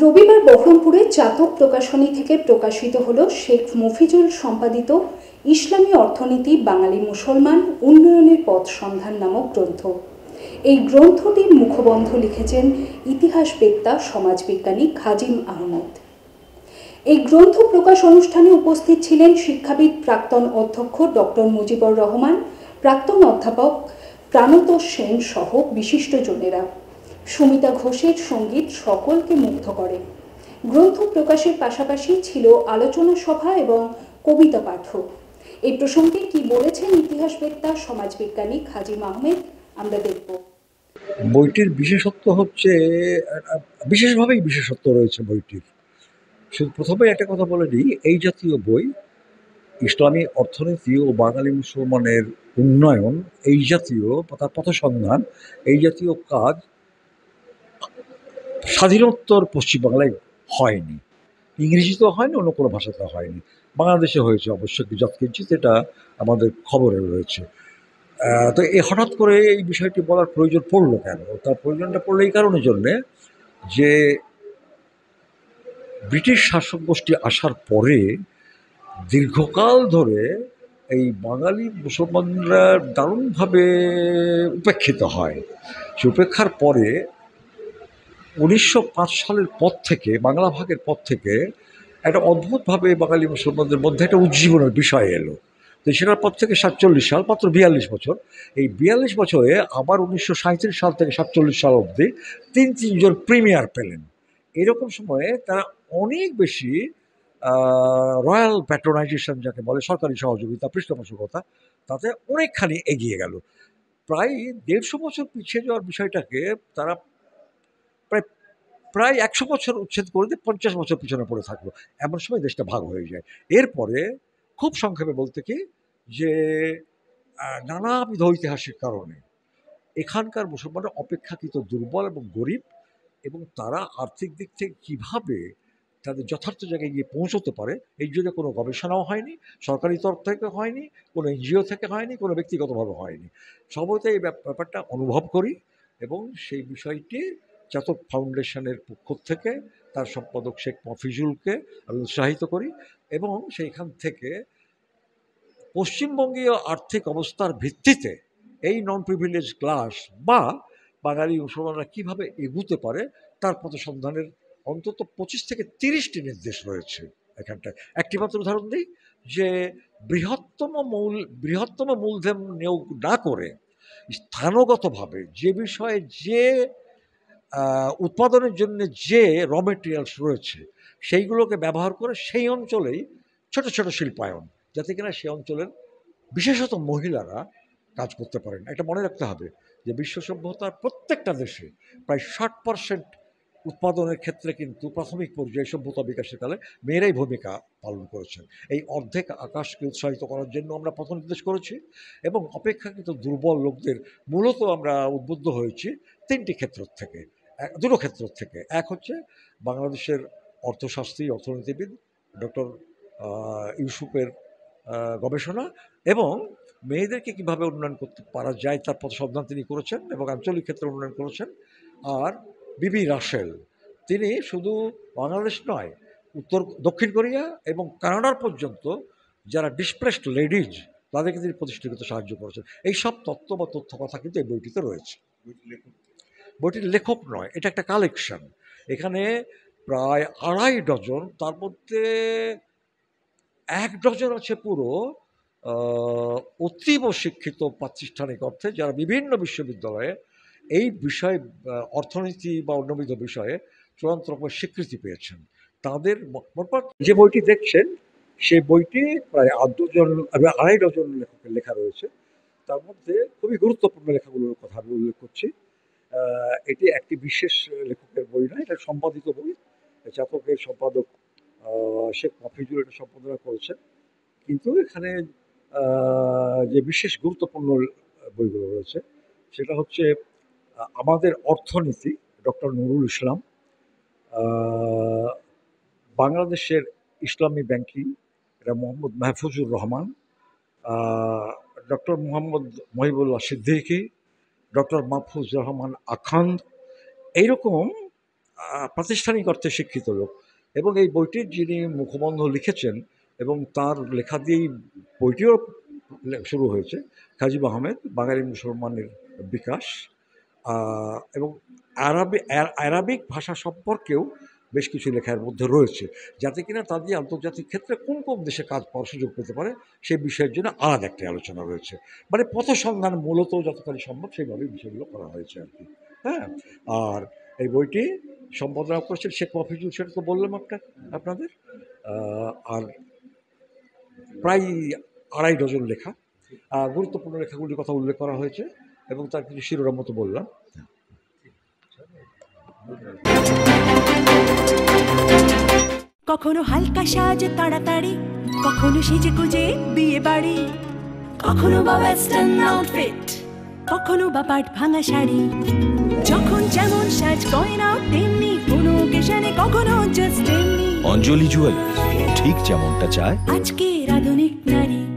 রবিবার বহরমপুরে চাতক প্রকাশনী থেকে প্রকাশিত হল শেখ মফিজুল সম্পাদিত ইসলামী অর্থনীতি বাঙালি মুসলমান উন্নয়নের পথ সন্ধান নামক গ্রন্থ এই গ্রন্থটির মুখবন্ধ লিখেছেন বেত্তা সমাজবিজ্ঞানী খাজিম আহমদ এই গ্রন্থ প্রকাশ অনুষ্ঠানে উপস্থিত ছিলেন শিক্ষাবিদ প্রাক্তন অধ্যক্ষ ডক্টর মুজিবুর রহমান প্রাক্তন অধ্যাপক প্রাণত সেন সহ বিশিষ্টজনেরা সুমিতা ঘোষের সঙ্গীত সকলকে মুগ্ধ করে গ্রন্থ প্রকাশের পাশাপাশি ছিল আলোচনা সভা এবং কবিতা পাঠক এই প্রসঙ্গে কি বলেছেন ইতিহাসবেত্তা সমাজবিজ্ঞানী খাজি মাহমেদ আমরা দেখব বইটির বিশেষত্ব হচ্ছে বিশেষভাবেই বিশেষত্ব রয়েছে বইটির শুধু প্রথমে একটা কথা বলে নিই এই জাতীয় বই ইসলামী অর্থনীতি ও বাঙালি মুসলমানের উন্নয়ন এই জাতীয় তার পথসন্ধান এই জাতীয় কাজ স্বাধীনোত্তর পশ্চিমবাংলায় হয়নি ইংরেজি তো হয়নি অন্য কোনো ভাষাতেও হয়নি বাংলাদেশে হয়েছে অবশ্য যৎকিঞ্চিত এটা আমাদের খবরে রয়েছে তো এ হঠাৎ করে এই বিষয়টি বলার প্রয়োজন পড়লো কেন তার প্রয়োজনটা পড়লো এই কারণে জন্যে যে ব্রিটিশ শাসক গোষ্ঠী আসার পরে দীর্ঘকাল ধরে এই বাঙালি মুসলমানরা দারুণভাবে উপেক্ষিত হয় সে উপেক্ষার পরে উনিশশো সালের পর থেকে বাংলা ভাগের পর থেকে একটা অদ্ভুতভাবে বাঙালি মুসলমানদের মধ্যে একটা উজ্জীবনের বিষয় এলো তো সেটার পর থেকে সাতচল্লিশ সাল মাত্র বিয়াল্লিশ বছর এই বিয়াল্লিশ বছরে আবার উনিশশো সাল থেকে সাতচল্লিশ সাল অবধি তিন তিনজন প্রিমিয়ার পেলেন এরকম সময়ে তারা অনেক বেশি রয়্যাল প্যাট্রোনাইজেশন যাকে বলে সরকারি সহযোগিতা পৃষ্ঠপোষকতা তাতে অনেকখানি এগিয়ে গেল প্রায় দেড়শো বছর পিছিয়ে যাওয়ার বিষয়টাকে তারা প্রায় একশো বছর উচ্ছেদ করে দিয়ে পঞ্চাশ বছর পিছনে পড়ে থাকলো এমন সময় দেশটা ভাগ হয়ে যায় এরপরে খুব সংক্ষেপে বলতে কি যে নানাবিধ ঐতিহাসিক কারণে এখানকার মুসলমানরা অপেক্ষাকৃত দুর্বল এবং গরিব এবং তারা আর্থিক দিক থেকে কীভাবে তাদের যথার্থ জায়গায় গিয়ে পৌঁছতে পারে এই জন্য কোনো গবেষণাও হয়নি সরকারি তরফ থেকে হয়নি কোনো এনজিও থেকে হয়নি কোনো ব্যক্তিগতভাবে হয়নি সবতে এই ব্যাপারটা অনুভব করি এবং সেই বিষয়টি চাতক ফাউন্ডেশনের পক্ষ থেকে তার সম্পাদক শেখ মফিজুলকে আমি উৎসাহিত করি এবং সেইখান থেকে পশ্চিমবঙ্গীয় আর্থিক অবস্থার ভিত্তিতে এই নন প্রিভিলেজ ক্লাস বা বাঙালি মুসলমানরা কীভাবে এগুতে পারে তার পথসন্ধানের অন্তত পঁচিশ থেকে তিরিশটি নির্দেশ রয়েছে এখানটায় একটি মাত্র উদাহরণ দিই যে বৃহত্তম মূল বৃহত্তম মূলধন নিয়োগ না করে স্থানগতভাবে যে বিষয়ে যে উৎপাদনের জন্য যে র মেটেরিয়ালস রয়েছে সেইগুলোকে ব্যবহার করে সেই অঞ্চলেই ছোট ছোট শিল্পায়ন যাতে কিনা সেই অঞ্চলের বিশেষত মহিলারা কাজ করতে পারেন এটা মনে রাখতে হবে যে বিশ্ব সভ্যতার প্রত্যেকটা দেশে প্রায় ষাট পারসেন্ট উৎপাদনের ক্ষেত্রে কিন্তু প্রাথমিক পর্যায়ে সভ্যতা বিকাশের কালে মেয়েরাই ভূমিকা পালন করেছেন এই অর্ধেক আকাশকে উৎসাহিত করার জন্য আমরা পথ নির্দেশ করেছি এবং অপেক্ষাকৃত দুর্বল লোকদের মূলত আমরা উদ্বুদ্ধ হয়েছি তিনটি ক্ষেত্র থেকে দুটো ক্ষেত্র থেকে এক হচ্ছে বাংলাদেশের অর্থশাস্ত্রী অর্থনীতিবিদ ডক্টর ইউসুফের গবেষণা এবং মেয়েদেরকে কিভাবে উন্নয়ন করতে পারা যায় তার পথ সন্ধান তিনি করেছেন এবং আঞ্চলিক ক্ষেত্রে উন্নয়ন করেছেন আর বিবি রাসেল তিনি শুধু বাংলাদেশ নয় উত্তর দক্ষিণ কোরিয়া এবং কানাডার পর্যন্ত যারা ডিসপ্রেসড লেডিজ তাদেরকে তিনি প্রতিষ্ঠিত সাহায্য করেছেন এই সব তত্ত্ব বা তথ্য কথা কিন্তু এই বইটিতে রয়েছে বইটির লেখক নয় এটা একটা কালেকশন এখানে প্রায় আড়াই ডজন তার মধ্যে এক ডজন আছে পুরো অতীব শিক্ষিত প্রাতিষ্ঠানিক অর্থে যারা বিভিন্ন বিশ্ববিদ্যালয়ে এই বিষয়ে অর্থনীতি বা অন্যবিধ বিষয়ে চূড়ান্ত রকমের স্বীকৃতি পেয়েছেন তাদের যে বইটি দেখছেন সে বইটি প্রায় আট ডজন আড়াই ডজন লেখকের লেখা রয়েছে তার মধ্যে খুবই গুরুত্বপূর্ণ লেখাগুলোর কথা আমি উল্লেখ করছি এটি একটি বিশেষ লেখকের বই নয় এটা সম্পাদিত বই চাতকের সম্পাদক শেখ মফিজুল এটা সম্পাদনা করেছেন কিন্তু এখানে যে বিশেষ গুরুত্বপূর্ণ বইগুলো রয়েছে সেটা হচ্ছে আমাদের অর্থনীতি ডক্টর নুরুল ইসলাম বাংলাদেশের ইসলামী ব্যাংকিং এটা মোহাম্মদ মাহফুজুর রহমান ডক্টর মোহাম্মদ মহিবুল্লাহ সিদ্দিকী ডক্টর মাহফুজ রহমান আখান্দ এইরকম প্রাতিষ্ঠানিক অর্থে শিক্ষিত লোক এবং এই বইটির যিনি মুখবন্ধ লিখেছেন এবং তার লেখা দিয়েই বইটিও শুরু হয়েছে খাজিব আহমেদ বাঙালি মুসলমানের বিকাশ এবং আরবি আরবিক ভাষা সম্পর্কেও বেশ কিছু লেখার মধ্যে রয়েছে যাতে কিনা তাদের আন্তর্জাতিক ক্ষেত্রে কোন কোন দেশে কাজ পাওয়ার সুযোগ পেতে পারে সেই বিষয়ের জন্য আলাদা একটা আলোচনা রয়েছে মানে পথসন্ধান মূলত যতখানি সম্ভব সেইভাবে বিষয়গুলো করা হয়েছে আর কি হ্যাঁ আর এই বইটি সম্পাদনা করেছেন শেখ মফিজুল সেটা তো বললাম আপনার আপনাদের আর প্রায় আড়াই ডজন লেখা গুরুত্বপূর্ণ লেখাগুলির কথা উল্লেখ করা হয়েছে এবং তার কিছু শিরোনাম মতো বললাম কখনো হালকা সাজে তাড়াতাড়ি কখনো সেজে গুজে বিয়ে বাড়ি কখনো বা ওয়েস্টার্ন আউটফিট কখনো বা পাট ভাঙা শাড়ি যখন যেমন সাজ গয়না তেমনি কোনো কেশানে কখনো জাস্ট তেমনি অঞ্জলি জুয়েল ঠিক যেমনটা চায় আজকে আধুনিক নারী